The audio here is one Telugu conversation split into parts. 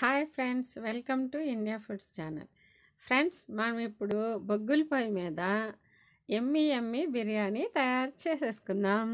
hi friends welcome to India foods channel friends మనం ఇప్పుడు బొగ్గుల పొయ్యి మీద ఎమ్మి ఎమ్మి బిర్యానీ తయారు చేసేసుకుందాం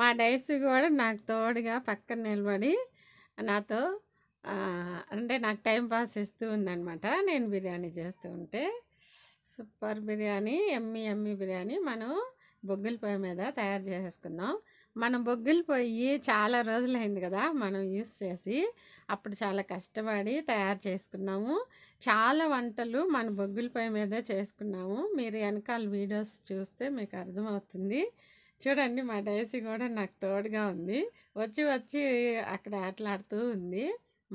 మా డైస్ కూడా నాకు తోడుగా పక్కన నిలబడి నాతో అంటే నాకు టైం పాస్ ఇస్తూ ఉందనమాట నేను బిర్యానీ చేస్తూ ఉంటే సూపర్ బిర్యానీ ఎమ్మి ఎమ్మి బిర్యానీ మనం బొగ్గుల పొయ్యి మీద తయారు చేసేసుకుందాం మనం బొగ్గుల పొయ్యి చాలా రోజులైంది కదా మనం యూస్ చేసి అప్పుడు చాలా కష్టపడి తయారు చేసుకున్నాము చాలా వంటలు మన బొగ్గుల పొయ్యి మీదే చేసుకున్నాము మీరు వెనకాల వీడియోస్ చూస్తే మీకు అర్థమవుతుంది చూడండి మా డైసీ కూడా నాకు తోడుగా ఉంది వచ్చి వచ్చి అక్కడ ఆటలాడుతూ ఉంది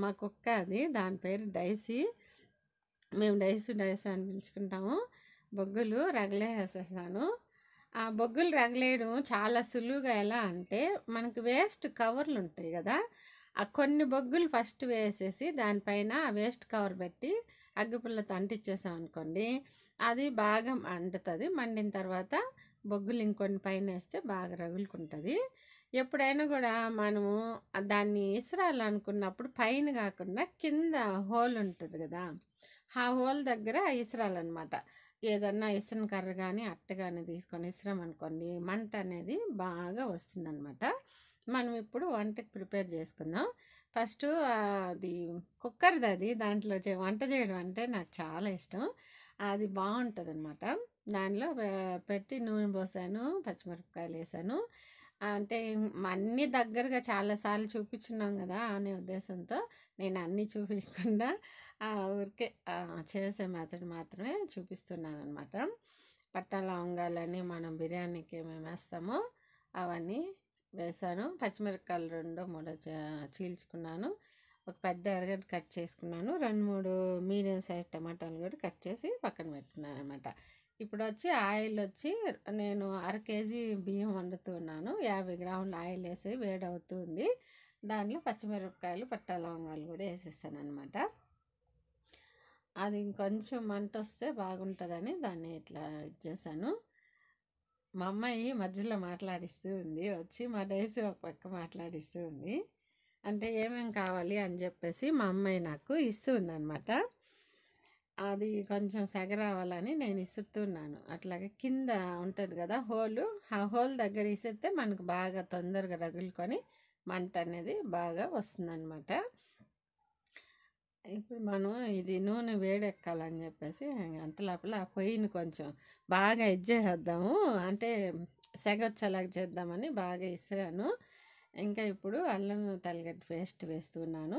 మా కుక్క అది దాని పేరు డైసీ మేము డైసీ డైసీ అని పిలుచుకుంటాము బొగ్గులు రగలేసేసాను ఆ బొగ్గులు రగలేయడం చాలా సులువుగా ఎలా అంటే మనకు వేస్ట్ కవర్లు ఉంటాయి కదా ఆ కొన్ని బొగ్గులు ఫస్ట్ వేసేసి దానిపైన ఆ వేస్ట్ కవర్ పెట్టి అగ్గిపుల్లతో అంటిచ్చేసాం అనుకోండి అది బాగా అంటుతుంది మండిన తర్వాత బొగ్గులు ఇంకొన్ని పైన వేస్తే బాగా రగులుకుంటుంది ఎప్పుడైనా కూడా మనము దాన్ని ఇసరాలనుకున్నప్పుడు పైన కాకుండా కింద హోల్ ఉంటుంది కదా ఆ హోల్ దగ్గర అనమాట ఏదన్నా ఇసన కర్ర కానీ అట్ట కానీ తీసుకొని అనుకోండి మంట అనేది బాగా వస్తుందన్నమాట మనం ఇప్పుడు వంటకి ప్రిపేర్ చేసుకుందాం ఫస్ట్ అది కుక్కర్ది అది దాంట్లో వంట చేయడం అంటే నాకు చాలా ఇష్టం అది బాగుంటుంది అనమాట దానిలో పెట్టి నూనె పోసాను పచ్చిమిరపకాయలు వేసాను అంటే అన్నీ దగ్గరగా చాలాసార్లు చూపించున్నాం కదా అనే ఉద్దేశంతో నేను అన్నీ చూపించకుండా ఊరికే చేసే మెథడ్ మాత్రమే చూపిస్తున్నాను అనమాట పట్టాల వంగాలని మనం బిర్యానీకి మేము వేస్తామో అవన్నీ వేసాను పచ్చిమిరపకాయలు రెండో మూడో చీల్చుకున్నాను ఒక పెద్ద ఎరగడ్డ కట్ చేసుకున్నాను రెండు మూడు మీడియం సైజ్ టమాటాలు కూడా కట్ చేసి పక్కన పెట్టుకున్నాను అనమాట ఇప్పుడు వచ్చి ఆయిల్ వచ్చి నేను అర కేజీ బియ్యం వండుతున్నాను యాభై గ్రాముల ఆయిల్ వేసి వేడవుతుంది దాంట్లో పచ్చిమిరపకాయలు పట్టలవంగాలు లవంగాలు కూడా వేసేస్తాను అనమాట అది ఇంకొంచెం మంట వస్తే బాగుంటుందని దాన్ని ఇట్లా ఇచ్చేసాను మా అమ్మాయి మధ్యలో మాట్లాడిస్తూ ఉంది వచ్చి మా డైస్ ఒక పక్క మాట్లాడిస్తూ ఉంది అంటే ఏమేమి కావాలి అని చెప్పేసి మా అమ్మాయి నాకు ఇస్తూ ఉందన్నమాట అది కొంచెం సెగరావాలని నేను ఇసురుతున్నాను అట్లాగే కింద ఉంటుంది కదా హోలు ఆ హోల్ దగ్గర ఇసిరితే మనకు బాగా తొందరగా రగులుకొని మంట అనేది బాగా వస్తుందన్నమాట ఇప్పుడు మనం ఇది నూనె వేడెక్కాలని చెప్పేసి అంత లోపల ఆ పొయ్యిని కొంచెం బాగా ఇచ్చేసేద్దాము అంటే వచ్చేలాగా చేద్దామని బాగా ఇసిరాను ఇంకా ఇప్పుడు అల్లం తలగడ్డ పేస్ట్ వేస్తున్నాను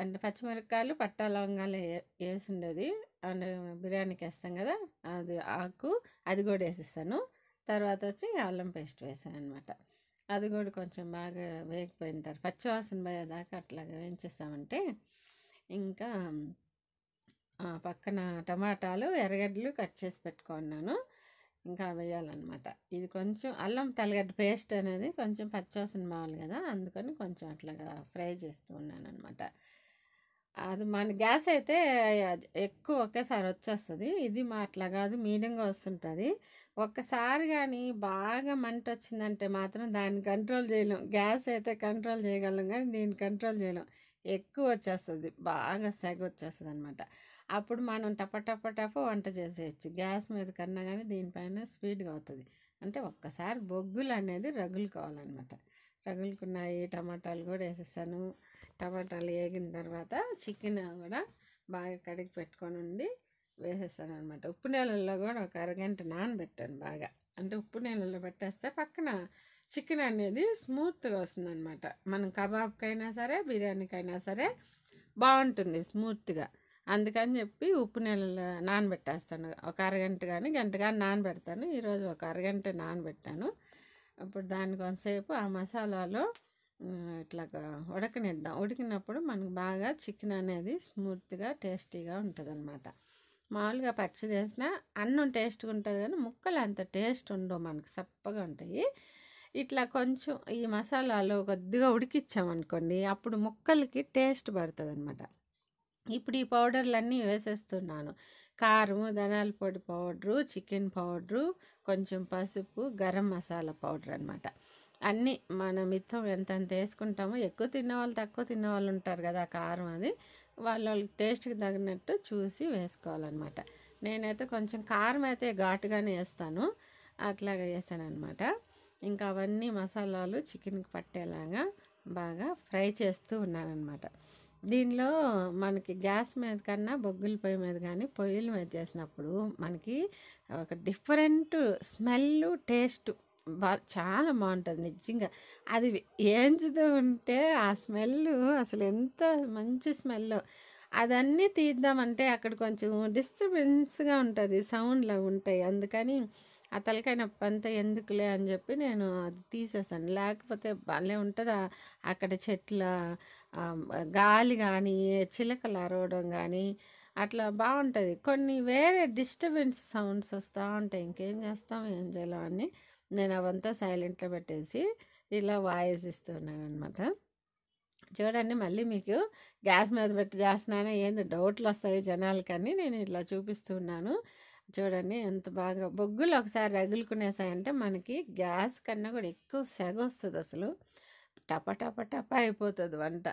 అండ్ పచ్చిమిరపకాయలు పట్టా లవంగాలు వేసి ఉండేది అండ్ బిర్యానీకి వేస్తాం కదా అది ఆకు అది కూడా వేసిస్తాను తర్వాత వచ్చి అల్లం పేస్ట్ వేసాను అనమాట అది కూడా కొంచెం బాగా వేగిపోయిన తర్వాత పచ్చివాసన పోయేదాకా అట్లాగా వేయించేస్తామంటే ఇంకా పక్కన టమాటాలు ఎర్రగడ్డలు కట్ చేసి పెట్టుకున్నాను ఇంకా వేయాలన్నమాట ఇది కొంచెం అల్లం తల్లగడ్డ పేస్ట్ అనేది కొంచెం పచ్చివాసన మావాలి కదా అందుకని కొంచెం అట్లాగా ఫ్రై చేస్తూ ఉన్నాను అనమాట అది మన గ్యాస్ అయితే ఎక్కువ ఒకేసారి వచ్చేస్తుంది ఇది మా అట్లా కాదు మీడియంగా వస్తుంటుంది ఒక్కసారి కానీ బాగా మంట వచ్చిందంటే మాత్రం దాన్ని కంట్రోల్ చేయలేం గ్యాస్ అయితే కంట్రోల్ చేయగలం కానీ దీన్ని కంట్రోల్ చేయలేం ఎక్కువ వచ్చేస్తుంది బాగా సెగ వచ్చేస్తుంది అనమాట అప్పుడు మనం టప టప టప వంట చేసేయచ్చు గ్యాస్ మీద కన్నా కానీ దీనిపైన స్పీడ్గా అవుతుంది అంటే ఒక్కసారి బొగ్గులు అనేది రగులుకోవాలన్నమాట రగులుకున్నాయి టమాటాలు కూడా వేసేసాను టమాటాలు వేగిన తర్వాత చికెన్ కూడా బాగా కడిగి పెట్టుకొని ఉండి వేసేస్తాను అనమాట ఉప్పు నీళ్ళల్లో కూడా ఒక అరగంట నానబెట్టాను బాగా అంటే ఉప్పు నీళ్ళల్లో పెట్టేస్తే పక్కన చికెన్ అనేది స్మూత్గా వస్తుందన్నమాట మనం కబాబ్కైనా సరే బిర్యానీకైనా సరే బాగుంటుంది స్మూత్గా అందుకని చెప్పి ఉప్పు నీళ్ళలో నానబెట్టేస్తాను ఒక అరగంట కానీ గంట కానీ నానబెడతాను ఈరోజు ఒక అరగంట నానబెట్టాను అప్పుడు దాని కొంతసేపు ఆ మసాలాలో ఇట్లాగా ఉడకనిద్దాం ఉడికినప్పుడు మనకు బాగా చికెన్ అనేది స్మూత్గా టేస్టీగా ఉంటుంది అనమాట మామూలుగా పచ్చి చేసిన అన్నం టేస్ట్గా ఉంటుంది కానీ ముక్కలు అంత టేస్ట్ ఉండవు మనకు సప్పగా ఉంటాయి ఇట్లా కొంచెం ఈ మసాలాలు కొద్దిగా ఉడికిచ్చామనుకోండి అప్పుడు ముక్కలకి టేస్ట్ పడుతుంది అనమాట ఇప్పుడు ఈ పౌడర్లన్నీ వేసేస్తున్నాను కారం ధనాల పొడి పౌడరు చికెన్ పౌడరు కొంచెం పసుపు గరం మసాలా పౌడర్ అనమాట అన్నీ మన మిత్తం ఎంతెంత వేసుకుంటామో ఎక్కువ తిన్నవాళ్ళు తక్కువ తిన్నవాళ్ళు ఉంటారు కదా కారం అది వాళ్ళ వాళ్ళకి టేస్ట్కి తగినట్టు చూసి వేసుకోవాలన్నమాట నేనైతే కొంచెం కారం అయితే ఘాటుగానే వేస్తాను అట్లాగా వేసాను అనమాట ఇంకా అవన్నీ మసాలాలు చికెన్కి పట్టేలాగా బాగా ఫ్రై చేస్తూ ఉన్నానమాట దీనిలో మనకి గ్యాస్ మీద కన్నా బొగ్గుల పొయ్యి మీద కానీ పొయ్యిల మీద చేసినప్పుడు మనకి ఒక డిఫరెంట్ స్మెల్ టేస్ట్ బాగా చాలా బాగుంటుంది నిజంగా అది ఏంచుతూ ఉంటే ఆ స్మెల్ అసలు ఎంత మంచి స్మెల్ అదన్నీ తీద్దామంటే అక్కడ కొంచెం డిస్టర్బెన్స్గా ఉంటుంది సౌండ్లో ఉంటాయి అందుకని ఆ తలకాయ అంతా ఎందుకులే అని చెప్పి నేను అది తీసేసాను లేకపోతే భలే ఉంటుంది అక్కడ చెట్ల గాలి కానీ చిలకలు అరవడం కానీ అట్లా బాగుంటుంది కొన్ని వేరే డిస్టర్బెన్స్ సౌండ్స్ వస్తూ ఉంటాయి ఇంకేం చేస్తాం ఏం చేయాలో అని నేను అవంతా సైలెంట్లో పెట్టేసి ఇలా వాయిస్ ఇస్తున్నాను అనమాట చూడండి మళ్ళీ మీకు గ్యాస్ మీద పెట్టి చేస్తున్నానే ఏంది డౌట్లు వస్తాయి జనాలకని నేను ఇట్లా చూపిస్తున్నాను చూడండి ఎంత బాగా బొగ్గులు ఒకసారి రగులుకునేసాయంటే మనకి గ్యాస్ కన్నా కూడా ఎక్కువ సెగ వస్తుంది అసలు టపా టప టప అయిపోతుంది వంట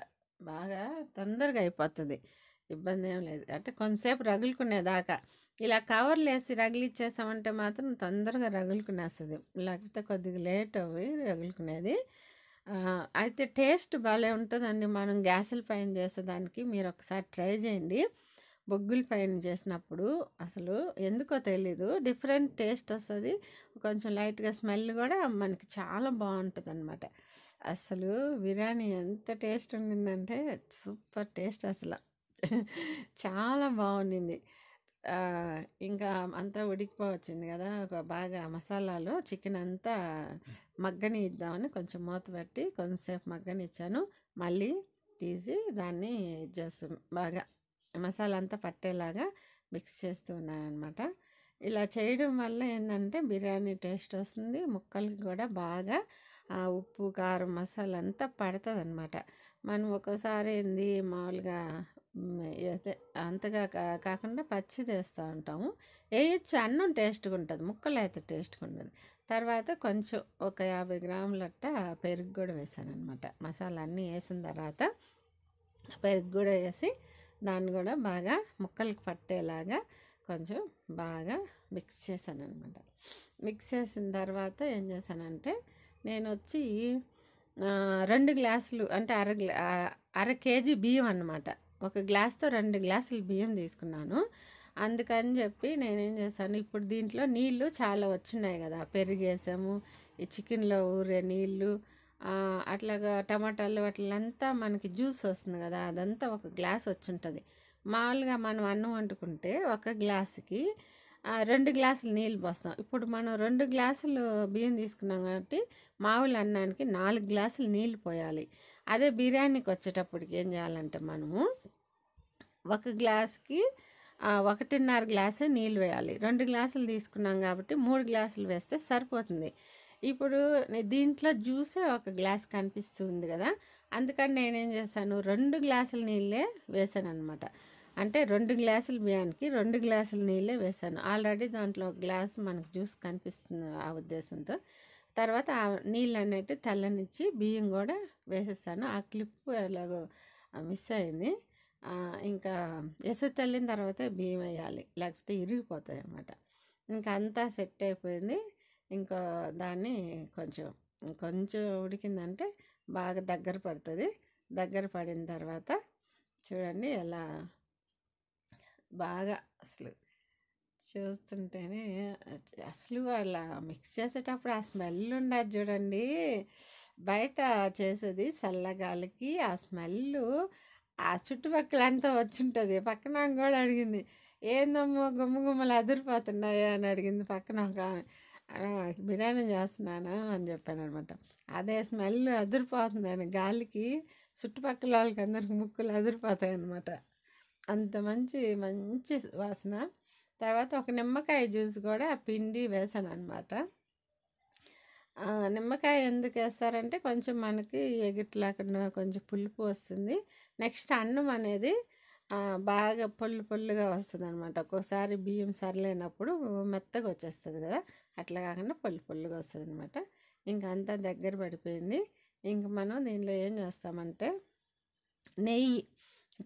బాగా తొందరగా అయిపోతుంది ఇబ్బంది ఏం లేదు అంటే కొంతసేపు రగులుకునేదాకా ఇలా కవర్లు వేసి రగిలిచ్చేసామంటే మాత్రం తొందరగా రగులుకునేస్తుంది లేకపోతే కొద్దిగా లేట్ అవి రగులుకునేది అయితే టేస్ట్ భలే ఉంటుందండి మనం గ్యాసుల పైన చేసేదానికి మీరు ఒకసారి ట్రై చేయండి బొగ్గుల పైన చేసినప్పుడు అసలు ఎందుకో తెలీదు డిఫరెంట్ టేస్ట్ వస్తుంది కొంచెం లైట్గా స్మెల్ కూడా మనకి చాలా బాగుంటుంది అనమాట అసలు బిర్యానీ ఎంత టేస్ట్ ఉండిందంటే సూపర్ టేస్ట్ అసలు చాలా బాగుండింది ఇంకా అంతా ఉడికిపోవచ్చింది కదా ఒక బాగా మసాలాలో చికెన్ అంతా మగ్గని ఇద్దామని కొంచెం మూత పెట్టి కొంతసేపు మగ్గనిచ్చాను మళ్ళీ తీసి దాన్ని జస్ట్ బాగా మసాలా అంతా పట్టేలాగా మిక్స్ చేస్తూ ఉన్నాను అనమాట ఇలా చేయడం వల్ల ఏంటంటే బిర్యానీ టేస్ట్ వస్తుంది ముక్కలకి కూడా బాగా ఉప్పు కారం మసాలా అంతా పడుతుంది అనమాట మనం ఒక్కోసారి ఏంది మామూలుగా అంతగా కాకుండా పచ్చిది వేస్తూ ఉంటాము వేయచ్చు అన్నం టేస్ట్గా ఉంటుంది ముక్కలు అయితే టేస్ట్గా ఉంటుంది తర్వాత కొంచెం ఒక యాభై గ్రాములట్ట పెరుగు కూడా వేసాను అనమాట మసాలా అన్నీ వేసిన తర్వాత పెరుగు కూడా వేసి దాన్ని కూడా బాగా ముక్కలకి పట్టేలాగా కొంచెం బాగా మిక్స్ చేశాను అనమాట మిక్స్ చేసిన తర్వాత ఏం చేశానంటే నేను వచ్చి రెండు గ్లాసులు అంటే అర అర కేజీ బియ్యం అనమాట ఒక గ్లాస్తో రెండు గ్లాసులు బియ్యం తీసుకున్నాను అందుకని చెప్పి నేనేం చేశాను ఇప్పుడు దీంట్లో నీళ్లు చాలా వచ్చినాయి కదా పెరిగేసాము ఈ చికెన్లో ఊరే నీళ్ళు అట్లాగా టమాటాలు అట్లంతా మనకి జ్యూస్ వస్తుంది కదా అదంతా ఒక గ్లాస్ వచ్చింటుంది మామూలుగా మనం అన్నం వండుకుంటే ఒక గ్లాసుకి రెండు గ్లాసులు నీళ్ళు పోస్తాం ఇప్పుడు మనం రెండు గ్లాసులు బియ్యం తీసుకున్నాం కాబట్టి మామూలు అన్నానికి నాలుగు గ్లాసులు నీళ్ళు పోయాలి అదే బిర్యానీకి వచ్చేటప్పటికి ఏం చేయాలంటే మనము ఒక గ్లాస్కి ఒకటిన్నర గ్లాసే నీళ్ళు వేయాలి రెండు గ్లాసులు తీసుకున్నాం కాబట్టి మూడు గ్లాసులు వేస్తే సరిపోతుంది ఇప్పుడు దీంట్లో జ్యూసే ఒక గ్లాస్ కనిపిస్తుంది కదా అందుకని నేనేం చేశాను రెండు గ్లాసుల నీళ్ళే వేసాను అనమాట అంటే రెండు గ్లాసుల బియ్యానికి రెండు గ్లాసుల నీళ్ళే వేసాను ఆల్రెడీ దాంట్లో గ్లాస్ మనకు జ్యూస్ కనిపిస్తుంది ఆ ఉద్దేశంతో తర్వాత ఆ నీళ్ళు అనేటివి తెల్లనిచ్చి బియ్యం కూడా వేసేసాను ఆ క్లిప్ ఎలాగో మిస్ అయింది ఇంకా ఎసు తల్లిన తర్వాత భీమ వేయాలి లేకపోతే ఇరిగిపోతాయి అన్నమాట ఇంకా అంతా సెట్ అయిపోయింది ఇంకా దాన్ని కొంచెం కొంచెం ఉడికిందంటే బాగా దగ్గర పడుతుంది దగ్గర పడిన తర్వాత చూడండి ఎలా బాగా అసలు చూస్తుంటేనే అసలు అలా మిక్స్ చేసేటప్పుడు ఆ స్మెల్ ఉండదు చూడండి బయట చేసేది చల్లగాలికి ఆ స్మెల్ ఆ చుట్టుపక్కల అంతా ఉంటుంది పక్కన కూడా అడిగింది ఏందమ్మో గుమ్మ గుమ్మలు అదిరిపోతున్నాయా అని అడిగింది పక్కన ఒక బిర్యానీ చేస్తున్నాను అని చెప్పాను అనమాట అదే స్మెల్ అదిరిపోతుందని గాలికి చుట్టుపక్కల వాళ్ళకి అందరికి ముక్కులు అదిరిపోతాయి అనమాట అంత మంచి మంచి వాసన తర్వాత ఒక నిమ్మకాయ జ్యూస్ కూడా పిండి వేసాను అనమాట నిమ్మకాయ ఎందుకు వేస్తారంటే కొంచెం మనకి ఎగిట్లాకుండా కొంచెం పులుపు వస్తుంది నెక్స్ట్ అన్నం అనేది బాగా పొల్లు పొల్లుగా వస్తుంది అనమాట ఒక్కోసారి బియ్యం సరలేనప్పుడు మెత్తగా వచ్చేస్తుంది కదా అట్లా కాకుండా పొల్లు పొల్లుగా వస్తుంది అనమాట ఇంక అంతా దగ్గర పడిపోయింది ఇంక మనం దీనిలో ఏం చేస్తామంటే నెయ్యి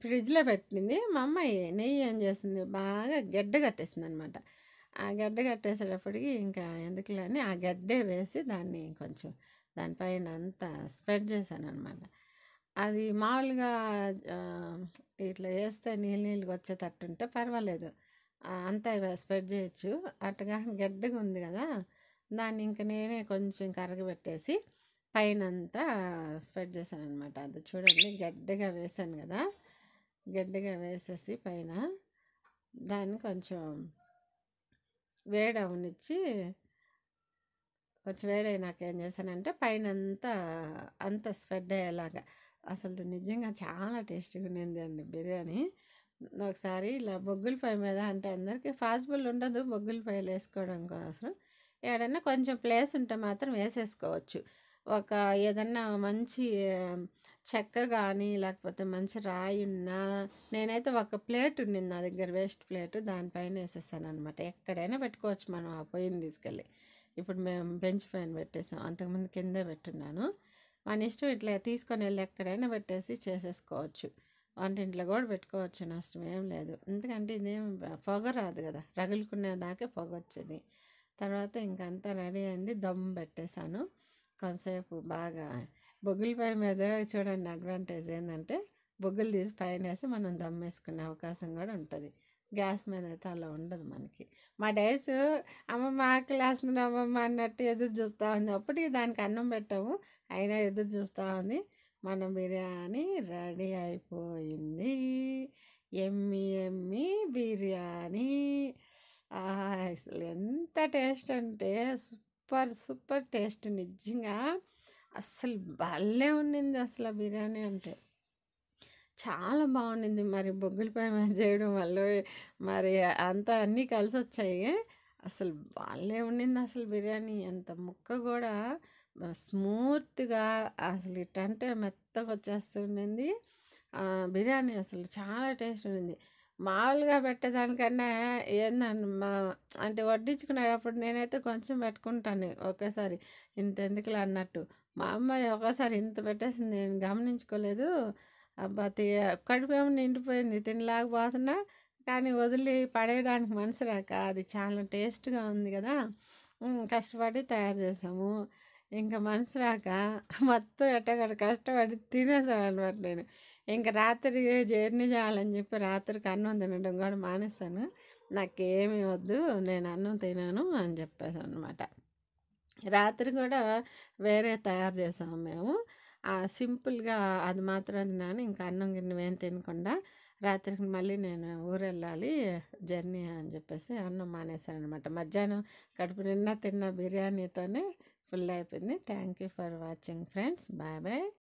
ఫ్రిడ్జ్లో పెట్టింది మా అమ్మాయి నెయ్యి ఏం చేసింది బాగా గడ్డ కట్టేసింది అనమాట ఆ గడ్డ కట్టేసేటప్పటికి ఇంకా ఎందుకులే అని ఆ గడ్డే వేసి దాన్ని కొంచెం దానిపైన అంతా స్ప్రెడ్ చేశాను అనమాట అది మామూలుగా ఇట్లా వేస్తే నీళ్ళు నీళ్ళు వచ్చేటట్టు ఉంటే పర్వాలేదు అంతా స్ప్రెడ్ చేయొచ్చు అట్టగా గడ్డగా ఉంది కదా దాన్ని ఇంకా నేనే కొంచెం కరగబెట్టేసి పైన అంతా స్ప్రెడ్ చేశాను అనమాట అది చూడండి గడ్డగా వేసాను కదా గడ్డగా వేసేసి పైన దాన్ని కొంచెం వేడి అవనిచ్చి కొంచెం వేడైనాక ఏం చేశానంటే పైన అంతా అంత స్ప్రెడ్ అయ్యేలాగా అసలు నిజంగా చాలా టేస్టీగా ఉండిందండి బిర్యానీ ఒకసారి ఇలా బొగ్గుల పై మీద అంటే అందరికీ పాసిబుల్ ఉండదు బొగ్గుల పైలు వేసుకోవడం కోసం ఏడైనా కొంచెం ప్లేస్ ఉంటే మాత్రం వేసేసుకోవచ్చు ఒక ఏదన్నా మంచి చెక్క కానీ లేకపోతే మంచి రాయి ఉన్నా నేనైతే ఒక ప్లేట్ ఉండింది నా దగ్గర వేస్ట్ ప్లేట్ దానిపైన వేసేసాను అనమాట ఎక్కడైనా పెట్టుకోవచ్చు మనం ఆ పొయ్యిని తీసుకెళ్ళి ఇప్పుడు మేము బెంచ్ పైన పెట్టేసాం అంతకుముందు కిందే పెట్టున్నాను మన ఇష్టం ఇట్లా తీసుకొని వెళ్ళి ఎక్కడైనా పెట్టేసి చేసేసుకోవచ్చు వంటింట్లో కూడా పెట్టుకోవచ్చు నష్టం ఏం లేదు ఎందుకంటే ఇదేం పొగ రాదు కదా రగులుకునేదాకే పొగ వచ్చేది తర్వాత ఇంకంతా రెడీ అయింది దమ్ పెట్టేశాను కొంతసేపు బాగా బొగ్గులపై మీద చూడండి అడ్వాంటేజ్ ఏంటంటే బొగ్గులు తీసి పైన వేసి మనం దమ్ వేసుకునే అవకాశం కూడా ఉంటుంది గ్యాస్ మీద అయితే అలా ఉండదు మనకి మా డైస్ అమ్మమ్మ ఆకలి వేస్తుంది అమ్మమ్మ అన్నట్టు ఎదురు చూస్తూ ఉంది అప్పటికి దానికి అన్నం పెట్టాము అయినా ఎదురు చూస్తూ ఉంది మన బిర్యానీ రెడీ అయిపోయింది ఎమ్మి ఎమ్మి బిర్యానీ అసలు ఎంత టేస్ట్ అంటే సూపర్ సూపర్ టేస్ట్ నిజంగా అస్సలు భలే ఉండింది అసలు ఆ బిర్యానీ అంటే చాలా బాగుండింది మరి బొగ్గులపై చేయడం వల్ల మరి అంతా అన్నీ కలిసి వచ్చాయి అసలు భలే ఉండింది అసలు బిర్యానీ అంత ముక్క కూడా స్మూత్గా అసలు ఇట్టంటే మెత్తగా వచ్చేస్తుండింది బిర్యానీ అసలు చాలా టేస్ట్ ఉంది మామూలుగా పెట్టేదానికన్నా ఏందండి మా అంటే వడ్డించుకునేటప్పుడు నేనైతే కొంచెం పెట్టుకుంటాను ఒకేసారి ఇంతెందుకులే అన్నట్టు మా అమ్మాయి ఒక్కసారి ఇంత పెట్టేసింది నేను గమనించుకోలేదు అబ్బా ఏమన్నా నిండిపోయింది తినలేకపోతున్నా కానీ వదిలి పడేయడానికి మనసు రాక అది చాలా టేస్ట్గా ఉంది కదా కష్టపడి తయారు చేసాము ఇంకా మనసు రాక మొత్తం ఎట్టగడ కష్టపడి తినేసాను అనమాట నేను ఇంకా రాత్రి జర్నీ చేయాలని చెప్పి రాత్రికి అన్నం తినడం కూడా మానేస్తాను నాకేమీ వద్దు నేను అన్నం తినాను అని చెప్పేసి అనమాట రాత్రి కూడా వేరే తయారు చేసాము మేము సింపుల్గా అది మాత్రం తిన్నాను ఇంకా అన్నం గిన్నె ఏం తినకుండా రాత్రికి మళ్ళీ నేను ఊరు వెళ్ళాలి జర్నీ అని చెప్పేసి అన్నం మానేశాను అనమాట మధ్యాహ్నం కడుపు నిన్న తిన్న బిర్యానీతోనే ఫుల్ అయిపోయింది thank you for watching friends bye bye